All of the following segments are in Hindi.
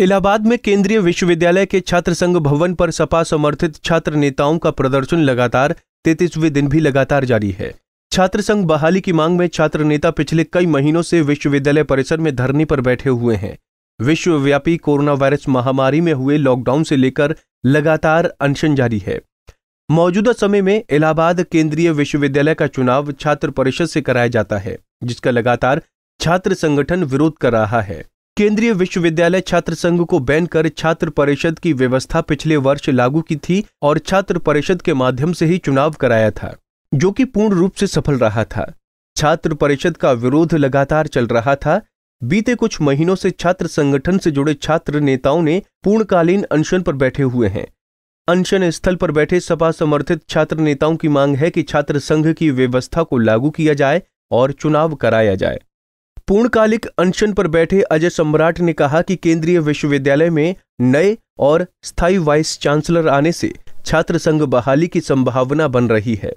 इलाहाबाद में केंद्रीय विश्वविद्यालय के छात्र संघ भवन पर सपा समर्थित छात्र नेताओं का प्रदर्शन लगातार तैतीसवें दिन भी लगातार जारी है छात्र संघ बहाली की मांग में छात्र नेता पिछले कई महीनों से विश्वविद्यालय परिसर में धरने पर बैठे हुए हैं विश्वव्यापी कोरोना वायरस महामारी में हुए लॉकडाउन से लेकर लगातार अनशन जारी है मौजूदा समय में इलाहाबाद केंद्रीय विश्वविद्यालय का चुनाव छात्र परिषद से कराया जाता है जिसका लगातार छात्र संगठन विरोध कर रहा है केंद्रीय विश्वविद्यालय छात्र संघ को बैन कर छात्र परिषद की व्यवस्था पिछले वर्ष लागू की थी और छात्र परिषद के माध्यम से ही चुनाव कराया था जो कि पूर्ण रूप से सफल रहा था छात्र परिषद का विरोध लगातार चल रहा था बीते कुछ महीनों से छात्र संगठन से जुड़े छात्र नेताओं ने पूर्णकालीन अनशन पर बैठे हुए हैं अनशन स्थल पर बैठे सपा समर्थित छात्र नेताओं की मांग है कि छात्र संघ की व्यवस्था को लागू किया जाए और चुनाव कराया जाए पूर्णकालिक अनशन पर बैठे अजय सम्राट ने कहा कि केंद्रीय विश्वविद्यालय में नए और स्थायी वाइस चांसलर आने से छात्र संघ बहाली की संभावना बन रही है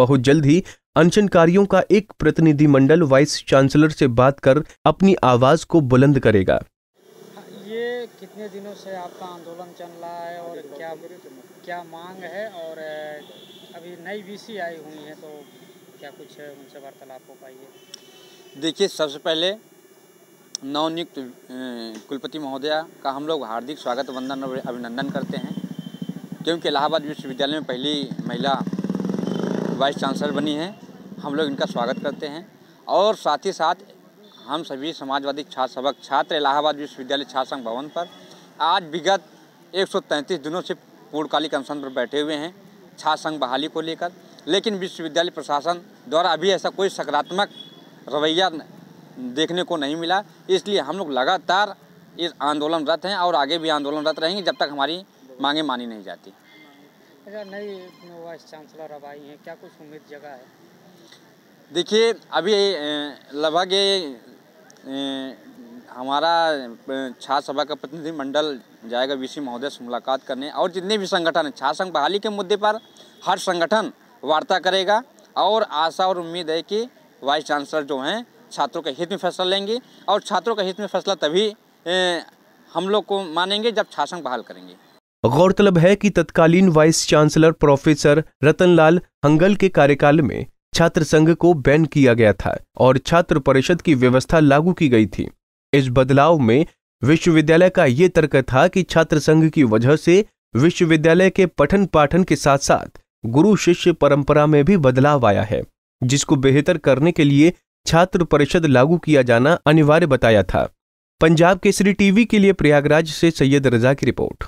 बहुत जल्द ही अनशनकारियों का एक प्रतिनिधिमंडल वाइस चांसलर से बात कर अपनी आवाज को बुलंद करेगा ये कितने दिनों से आपका आंदोलन चल रहा है और क्या क्या मांग है और अभी नई वीसी आई हुई है तो क्या कुछ उनसे वार्तालाप हो पाई है देखिए सबसे पहले नवनियुक्त कुलपति महोदया का हम लोग हार्दिक स्वागत वंदन और अभिनंदन करते हैं क्योंकि इलाहाबाद विश्वविद्यालय में पहली महिला वाइस चांसलर बनी है हम लोग इनका स्वागत करते हैं और साथ ही साथ हम सभी समाजवादी छात्र सबक छात्र इलाहाबाद विश्वविद्यालय छात्र संघ भवन पर आज विगत 133 दिनों से पूर्णकालिक अनशन पर बैठे हुए हैं छात्र संघ बहाली को लेकर लेकिन विश्वविद्यालय प्रशासन द्वारा अभी ऐसा कोई सकारात्मक रवैया देखने को नहीं मिला इसलिए हम लोग लगातार इस आंदोलनरत हैं और आगे भी आंदोलनरत रहेंगे जब तक हमारी मांगे मानी नहीं जाती अच्छा, नई वाइस चांसलर अब आई हैं क्या कुछ उम्मीद जगह है देखिए अभी लगभग हमारा छात्र सभा का प्रतिनिधिमंडल जाएगा सी महोदय से मुलाकात करने और जितने भी संगठन हैं छात्र संघ बहाली के मुद्दे पर हर संगठन वार्ता करेगा और आशा और उम्मीद है कि वाइस चांसलर जो हैं छात्रों के हित में फैसला लेंगे और छात्रों के हित में फैसला तभी ए, हम लोग को मानेंगे जब शासन बहाल करेंगे गौरतलब है कि तत्कालीन vice chancellor professor Ratanlal Hangal के कार्यकाल में छात्र संघ को बैन किया गया था और छात्र परिषद की व्यवस्था लागू की गई थी इस बदलाव में विश्वविद्यालय का ये तर्क था कि छात्र संघ की वजह से विश्वविद्यालय के पठन पाठन के साथ साथ गुरु शिष्य परंपरा में भी बदलाव आया है जिसको बेहतर करने के लिए छात्र परिषद लागू किया जाना अनिवार्य बताया था पंजाब केसरी टीवी के लिए प्रयागराज से सैयद रजा की रिपोर्ट